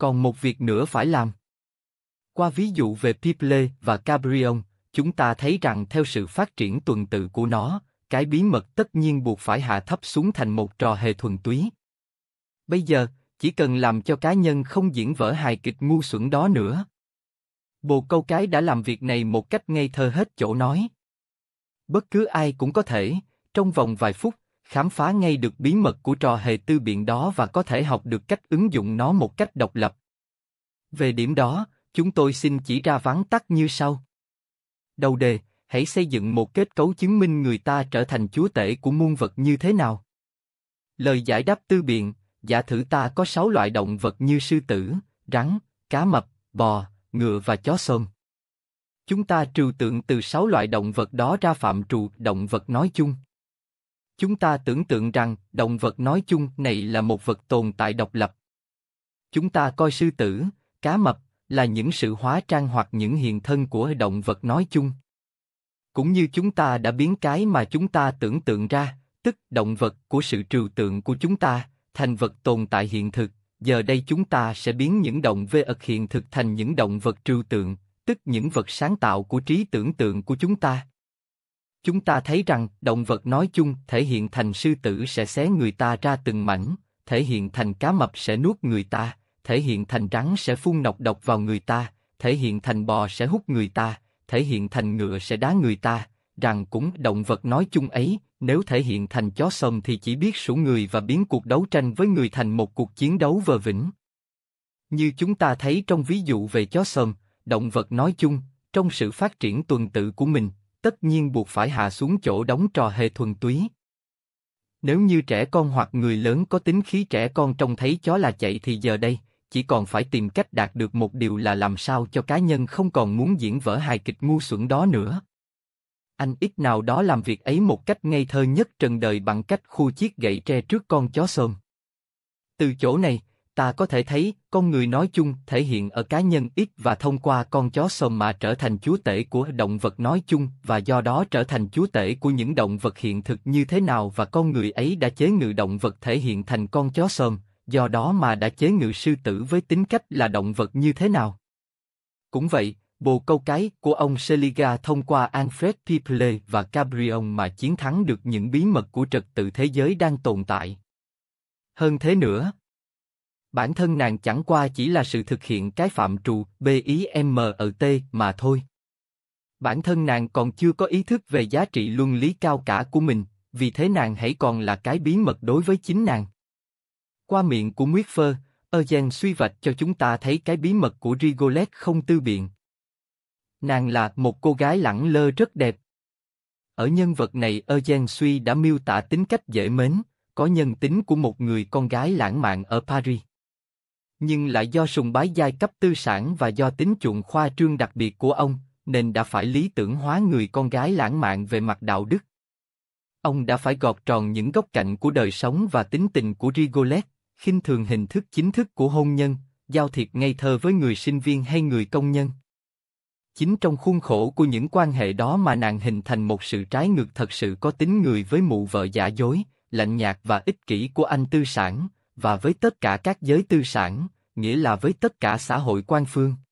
Còn một việc nữa phải làm. Qua ví dụ về Piple và Cabrion, chúng ta thấy rằng theo sự phát triển tuần tự của nó, cái bí mật tất nhiên buộc phải hạ thấp xuống thành một trò hề thuần túy. Bây giờ, chỉ cần làm cho cá nhân không diễn vở hài kịch ngu xuẩn đó nữa. Bồ câu cái đã làm việc này một cách ngây thơ hết chỗ nói. Bất cứ ai cũng có thể, trong vòng vài phút, khám phá ngay được bí mật của trò hề tư biện đó và có thể học được cách ứng dụng nó một cách độc lập. Về điểm đó, chúng tôi xin chỉ ra vắn tắt như sau. Đầu đề, hãy xây dựng một kết cấu chứng minh người ta trở thành chúa tể của muôn vật như thế nào. Lời giải đáp tư biện, giả thử ta có sáu loại động vật như sư tử, rắn, cá mập, bò, ngựa và chó sơn. Chúng ta trừ tượng từ sáu loại động vật đó ra phạm trù động vật nói chung. Chúng ta tưởng tượng rằng động vật nói chung này là một vật tồn tại độc lập. Chúng ta coi sư tử, cá mập là những sự hóa trang hoặc những hiện thân của động vật nói chung. Cũng như chúng ta đã biến cái mà chúng ta tưởng tượng ra, tức động vật của sự trừu tượng của chúng ta, thành vật tồn tại hiện thực, giờ đây chúng ta sẽ biến những động vê ật hiện thực thành những động vật trừu tượng, tức những vật sáng tạo của trí tưởng tượng của chúng ta. Chúng ta thấy rằng động vật nói chung thể hiện thành sư tử sẽ xé người ta ra từng mảnh, thể hiện thành cá mập sẽ nuốt người ta, thể hiện thành rắn sẽ phun nọc độc vào người ta, thể hiện thành bò sẽ hút người ta, thể hiện thành ngựa sẽ đá người ta, rằng cũng động vật nói chung ấy, nếu thể hiện thành chó sông thì chỉ biết sủ người và biến cuộc đấu tranh với người thành một cuộc chiến đấu vờ vĩnh. Như chúng ta thấy trong ví dụ về chó sông, động vật nói chung, trong sự phát triển tuần tự của mình, tất nhiên buộc phải hạ xuống chỗ đóng trò hề thuần túy. Nếu như trẻ con hoặc người lớn có tính khí trẻ con trông thấy chó là chạy thì giờ đây, chỉ còn phải tìm cách đạt được một điều là làm sao cho cá nhân không còn muốn diễn vở hài kịch ngu xuẩn đó nữa. Anh ít nào đó làm việc ấy một cách ngây thơ nhất trần đời bằng cách khu chiếc gậy tre trước con chó sơn. Từ chỗ này, ta có thể thấy, con người nói chung thể hiện ở cá nhân ít và thông qua con chó sồm mà trở thành chúa tể của động vật nói chung và do đó trở thành chúa tể của những động vật hiện thực như thế nào và con người ấy đã chế ngự động vật thể hiện thành con chó sồm, do đó mà đã chế ngự sư tử với tính cách là động vật như thế nào. Cũng vậy, bồ câu cái của ông Seliga thông qua Alfred Piple và Cabrion mà chiến thắng được những bí mật của trật tự thế giới đang tồn tại. Hơn thế nữa, bản thân nàng chẳng qua chỉ là sự thực hiện cái phạm trù t mà thôi. Bản thân nàng còn chưa có ý thức về giá trị luân lý cao cả của mình, vì thế nàng hãy còn là cái bí mật đối với chính nàng. Qua miệng của Nguyết Phơ, Eugen suy vạch cho chúng ta thấy cái bí mật của Rigolet không tư biện. Nàng là một cô gái lẳng lơ rất đẹp. Ở nhân vật này Eugen suy đã miêu tả tính cách dễ mến, có nhân tính của một người con gái lãng mạn ở Paris nhưng lại do sùng bái giai cấp tư sản và do tính chuộng khoa trương đặc biệt của ông, nên đã phải lý tưởng hóa người con gái lãng mạn về mặt đạo đức. Ông đã phải gọt tròn những góc cạnh của đời sống và tính tình của Rigolet, khinh thường hình thức chính thức của hôn nhân, giao thiệp ngây thơ với người sinh viên hay người công nhân. Chính trong khuôn khổ của những quan hệ đó mà nàng hình thành một sự trái ngược thật sự có tính người với mụ vợ giả dối, lạnh nhạt và ích kỷ của anh tư sản, và với tất cả các giới tư sản, nghĩa là với tất cả xã hội quan phương.